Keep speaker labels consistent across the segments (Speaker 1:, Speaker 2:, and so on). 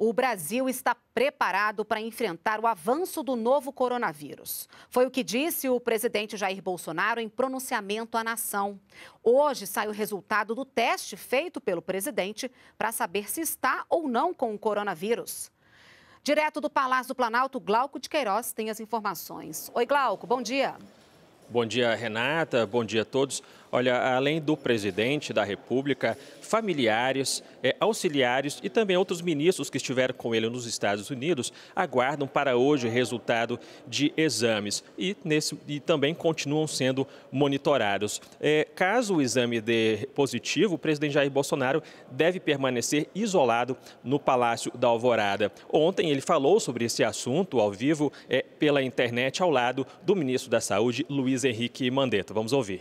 Speaker 1: O Brasil está preparado para enfrentar o avanço do novo coronavírus. Foi o que disse o presidente Jair Bolsonaro em pronunciamento à nação. Hoje sai o resultado do teste feito pelo presidente para saber se está ou não com o coronavírus. Direto do Palácio do Planalto, Glauco de Queiroz tem as informações. Oi, Glauco, bom dia.
Speaker 2: Bom dia, Renata. Bom dia a todos. Olha, além do presidente da República, familiares, eh, auxiliares e também outros ministros que estiveram com ele nos Estados Unidos aguardam para hoje o resultado de exames e, nesse, e também continuam sendo monitorados. Eh, caso o exame dê positivo, o presidente Jair Bolsonaro deve permanecer isolado no Palácio da Alvorada. Ontem ele falou sobre esse assunto ao vivo eh, pela internet ao lado do ministro da Saúde, Luiz Luiz Henrique Mandetta. Vamos ouvir.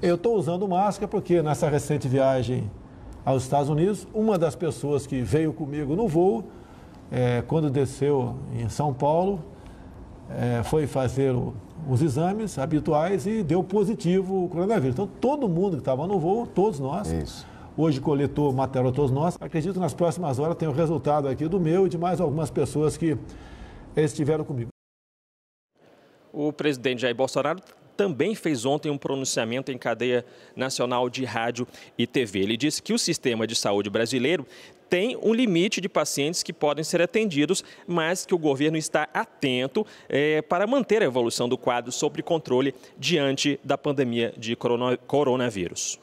Speaker 3: Eu estou usando máscara porque nessa recente viagem aos Estados Unidos, uma das pessoas que veio comigo no voo, é, quando desceu em São Paulo, é, foi fazer o, os exames habituais e deu positivo o coronavírus. Então, todo mundo que estava no voo, todos nós, Isso. hoje coletou material todos nós. Acredito que nas próximas horas tem o resultado aqui do meu e de mais algumas pessoas que estiveram comigo.
Speaker 2: O presidente Jair Bolsonaro também fez ontem um pronunciamento em cadeia nacional de rádio e TV. Ele disse que o sistema de saúde brasileiro tem um limite de pacientes que podem ser atendidos, mas que o governo está atento é, para manter a evolução do quadro sob controle diante da pandemia de coronavírus.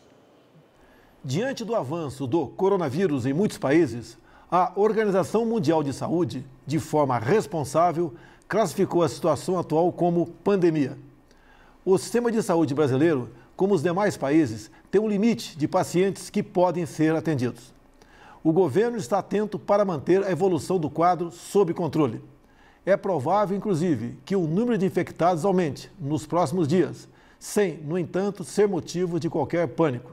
Speaker 3: Diante do avanço do coronavírus em muitos países, a Organização Mundial de Saúde, de forma responsável, classificou a situação atual como pandemia. O sistema de saúde brasileiro, como os demais países, tem um limite de pacientes que podem ser atendidos. O governo está atento para manter a evolução do quadro sob controle. É provável, inclusive, que o número de infectados aumente nos próximos dias, sem, no entanto, ser motivo de qualquer pânico.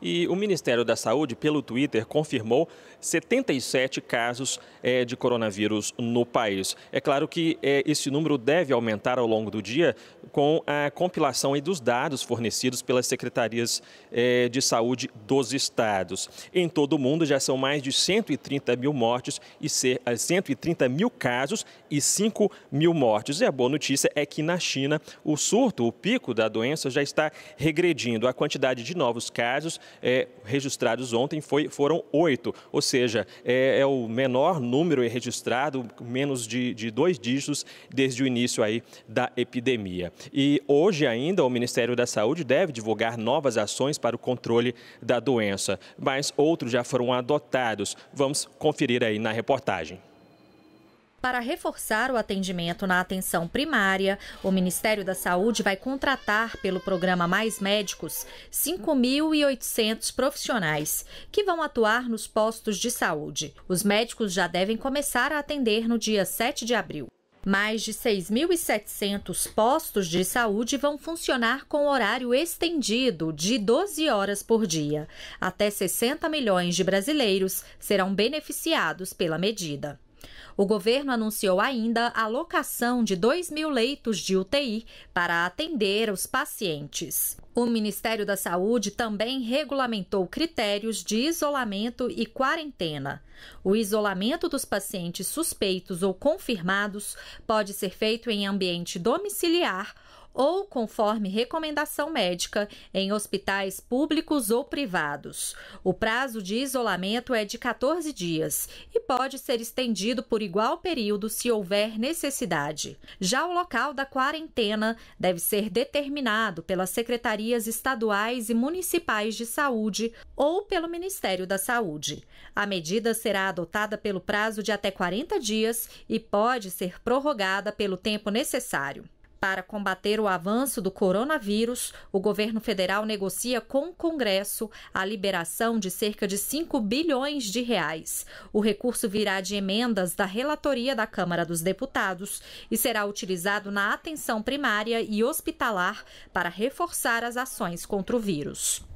Speaker 2: E o Ministério da Saúde, pelo Twitter, confirmou 77 casos é, de coronavírus no país. É claro que é, esse número deve aumentar ao longo do dia com a compilação dos dados fornecidos pelas secretarias é, de saúde dos estados. Em todo o mundo já são mais de 130 mil mortes e ser, 130 é, mil casos e 5 mil mortes. E a boa notícia é que na China o surto, o pico da doença já está regredindo. A quantidade de novos casos é, registrados ontem foi, foram oito, ou seja, é, é, o menor número registrado, menos de, de dois dígitos desde o início aí da epidemia. E hoje ainda o Ministério da Saúde deve divulgar novas ações para o controle da doença, mas outros já foram adotados. Vamos conferir aí na reportagem.
Speaker 1: Para reforçar o atendimento na atenção primária, o Ministério da Saúde vai contratar, pelo programa Mais Médicos, 5.800 profissionais que vão atuar nos postos de saúde. Os médicos já devem começar a atender no dia 7 de abril. Mais de 6.700 postos de saúde vão funcionar com horário estendido de 12 horas por dia. Até 60 milhões de brasileiros serão beneficiados pela medida. O governo anunciou ainda a locação de 2 mil leitos de UTI para atender os pacientes. O Ministério da Saúde também regulamentou critérios de isolamento e quarentena. O isolamento dos pacientes suspeitos ou confirmados pode ser feito em ambiente domiciliar ou conforme recomendação médica em hospitais públicos ou privados. O prazo de isolamento é de 14 dias e pode ser estendido por igual período se houver necessidade. Já o local da quarentena deve ser determinado pelas secretarias estaduais e municipais de saúde ou pelo Ministério da Saúde. A medida será adotada pelo prazo de até 40 dias e pode ser prorrogada pelo tempo necessário. Para combater o avanço do coronavírus, o governo federal negocia com o Congresso a liberação de cerca de 5 bilhões de reais. O recurso virá de emendas da relatoria da Câmara dos Deputados e será utilizado na atenção primária e hospitalar para reforçar as ações contra o vírus.